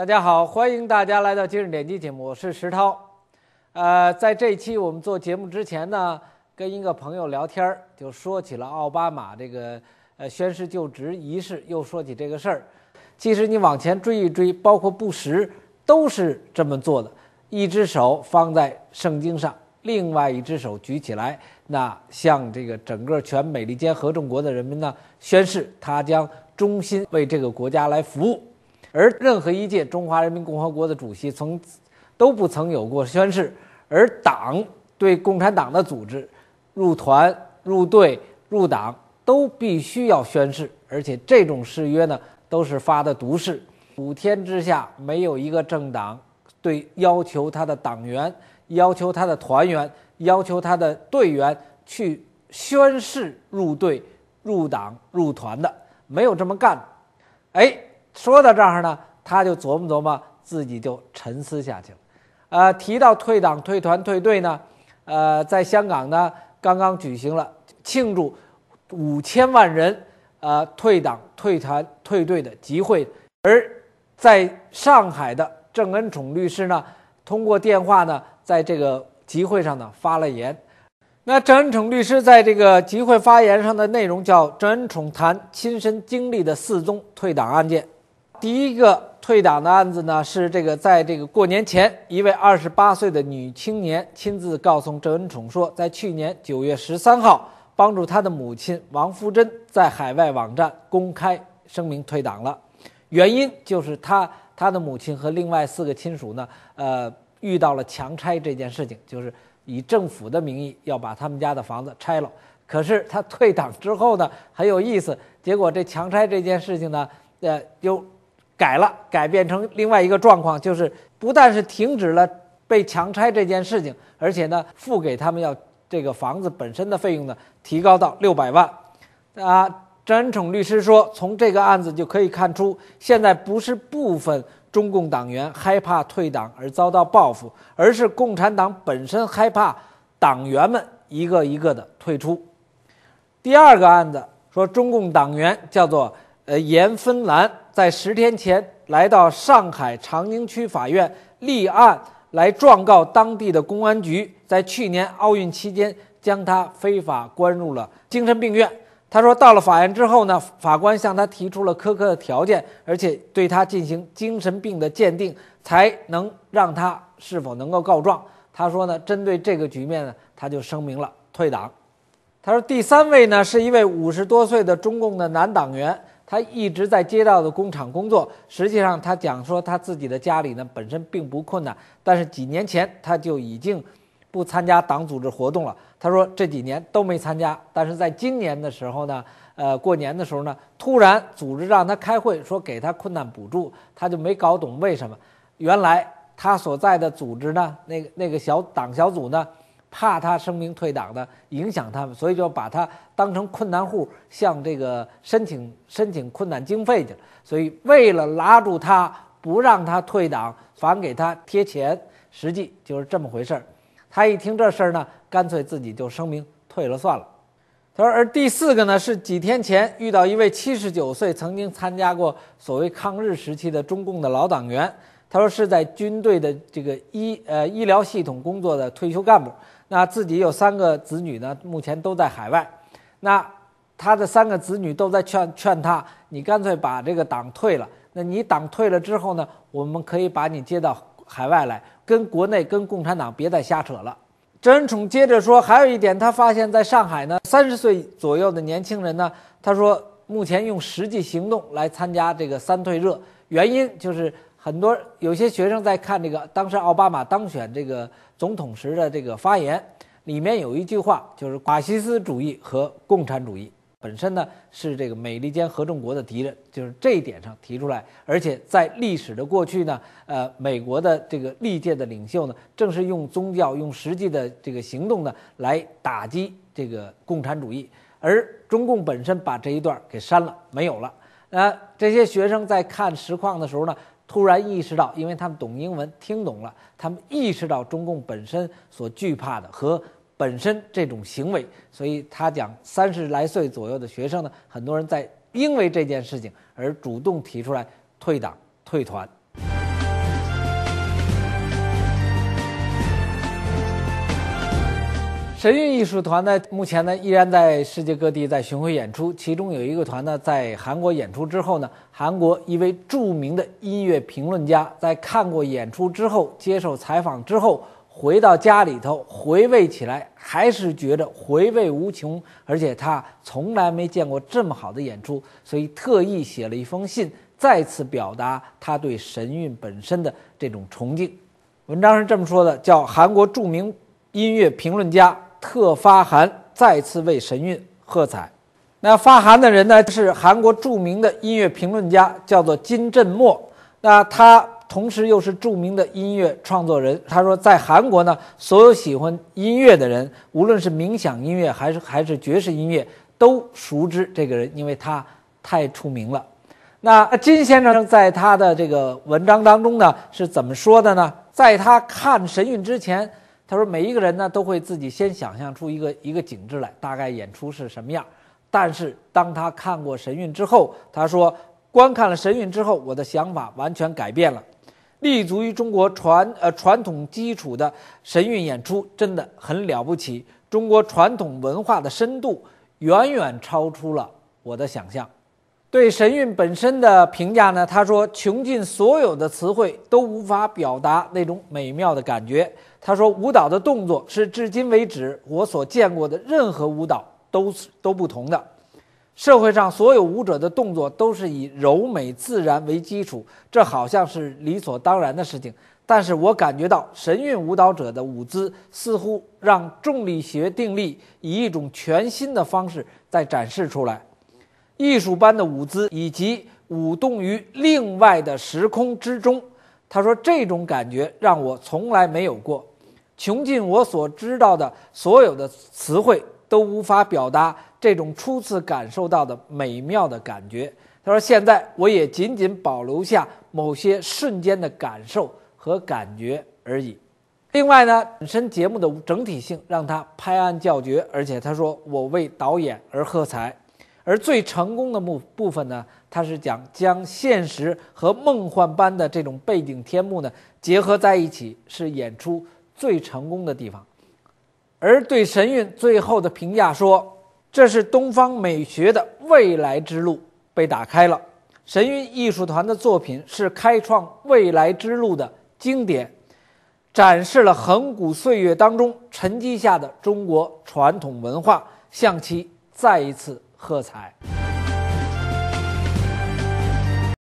大家好，欢迎大家来到今日点击节目，我是石涛。呃，在这期我们做节目之前呢，跟一个朋友聊天儿，就说起了奥巴马这个呃宣誓就职仪式，又说起这个事儿。其实你往前追一追，包括布什都是这么做的，一只手放在圣经上，另外一只手举起来，那向这个整个全美利坚合众国的人民呢宣誓，他将忠心为这个国家来服务。而任何一届中华人民共和国的主席曾都不曾有过宣誓，而党对共产党的组织入团、入队、入党都必须要宣誓，而且这种誓约呢，都是发的毒誓。五天之下，没有一个政党对要求他的党员、要求他的团员、要求他的队员去宣誓入队、入党、入团的，没有这么干。哎。说到这儿呢，他就琢磨琢磨，自己就沉思下去了。呃，提到退党、退团、退队呢，呃，在香港呢，刚刚举行了庆祝五千万人呃退党、退团、退队的集会，而在上海的郑恩宠律师呢，通过电话呢，在这个集会上呢发了言。那郑恩宠律师在这个集会发言上的内容叫郑恩宠谈亲身经历的四宗退党案件。第一个退党的案子呢，是这个在这个过年前，一位二十八岁的女青年亲自告诉郑恩宠说，在去年九月十三号，帮助她的母亲王福珍在海外网站公开声明退党了。原因就是她她的母亲和另外四个亲属呢，呃，遇到了强拆这件事情，就是以政府的名义要把他们家的房子拆了。可是他退党之后呢，很有意思，结果这强拆这件事情呢，呃，又。改了，改变成另外一个状况，就是不但是停止了被强拆这件事情，而且呢，付给他们要这个房子本身的费用呢，提高到六百万。啊，詹宠律师说，从这个案子就可以看出，现在不是部分中共党员害怕退党而遭到报复，而是共产党本身害怕党员们一个一个的退出。第二个案子说，中共党员叫做。呃，严芬兰在十天前来到上海长宁区法院立案，来状告当地的公安局，在去年奥运期间将他非法关入了精神病院。他说，到了法院之后呢，法官向他提出了苛刻的条件，而且对他进行精神病的鉴定，才能让他是否能够告状。他说呢，针对这个局面呢，他就声明了退党。他说，第三位呢，是一位五十多岁的中共的男党员。他一直在街道的工厂工作。实际上，他讲说他自己的家里呢本身并不困难，但是几年前他就已经不参加党组织活动了。他说这几年都没参加，但是在今年的时候呢，呃，过年的时候呢，突然组织让他开会，说给他困难补助，他就没搞懂为什么。原来他所在的组织呢，那个那个小党小组呢。怕他声明退党的影响他们，所以就把他当成困难户，向这个申请申请困难经费去了。所以为了拉住他，不让他退党，反给他贴钱，实际就是这么回事儿。他一听这事儿呢，干脆自己就声明退了算了。他说：“而第四个呢，是几天前遇到一位七十九岁、曾经参加过所谓抗日时期的中共的老党员。他说是在军队的这个医呃医疗系统工作的退休干部。”那自己有三个子女呢，目前都在海外。那他的三个子女都在劝劝他，你干脆把这个党退了。那你党退了之后呢，我们可以把你接到海外来，跟国内跟共产党别再瞎扯了。周恩宠接着说，还有一点，他发现在上海呢，三十岁左右的年轻人呢，他说目前用实际行动来参加这个“三退热”，原因就是很多有些学生在看这个当时奥巴马当选这个。总统时的这个发言里面有一句话，就是“法西斯主义和共产主义本身呢是这个美利坚合众国的敌人”，就是这一点上提出来。而且在历史的过去呢，呃，美国的这个历届的领袖呢，正是用宗教、用实际的这个行动呢来打击这个共产主义。而中共本身把这一段给删了，没有了。那这些学生在看实况的时候呢？突然意识到，因为他们懂英文，听懂了，他们意识到中共本身所惧怕的和本身这种行为，所以他讲三十来岁左右的学生呢，很多人在因为这件事情而主动提出来退党退团。神韵艺术团呢，目前呢依然在世界各地在巡回演出。其中有一个团呢，在韩国演出之后呢，韩国一位著名的音乐评论家在看过演出之后，接受采访之后，回到家里头回味起来，还是觉着回味无穷。而且他从来没见过这么好的演出，所以特意写了一封信，再次表达他对神韵本身的这种崇敬。文章是这么说的：叫韩国著名音乐评论家。特发函再次为神韵喝彩。那发函的人呢，是韩国著名的音乐评论家，叫做金振墨。那他同时又是著名的音乐创作人。他说，在韩国呢，所有喜欢音乐的人，无论是冥想音乐还是还是爵士音乐，都熟知这个人，因为他太出名了。那金先生在他的这个文章当中呢，是怎么说的呢？在他看神韵之前。他说：“每一个人呢，都会自己先想象出一个一个景致来，大概演出是什么样。但是当他看过《神韵》之后，他说，观看了《神韵》之后，我的想法完全改变了。立足于中国传呃传统基础的《神韵》演出真的很了不起，中国传统文化的深度远远超出了我的想象。”对神韵本身的评价呢？他说：“穷尽所有的词汇都无法表达那种美妙的感觉。”他说：“舞蹈的动作是至今为止我所见过的任何舞蹈都都不同的。社会上所有舞者的动作都是以柔美自然为基础，这好像是理所当然的事情。但是我感觉到神韵舞蹈者的舞姿似乎让重力学定律以一种全新的方式在展示出来。”艺术般的舞姿，以及舞动于另外的时空之中，他说这种感觉让我从来没有过，穷尽我所知道的所有的词汇都无法表达这种初次感受到的美妙的感觉。他说现在我也仅仅保留下某些瞬间的感受和感觉而已。另外呢，本身节目的整体性让他拍案叫绝，而且他说我为导演而喝彩。而最成功的部部分呢，它是讲将现实和梦幻般的这种背景天幕呢结合在一起，是演出最成功的地方。而对神韵最后的评价说：“这是东方美学的未来之路被打开了。”神韵艺术团的作品是开创未来之路的经典，展示了恒古岁月当中沉积下的中国传统文化，向其再一次。喝彩！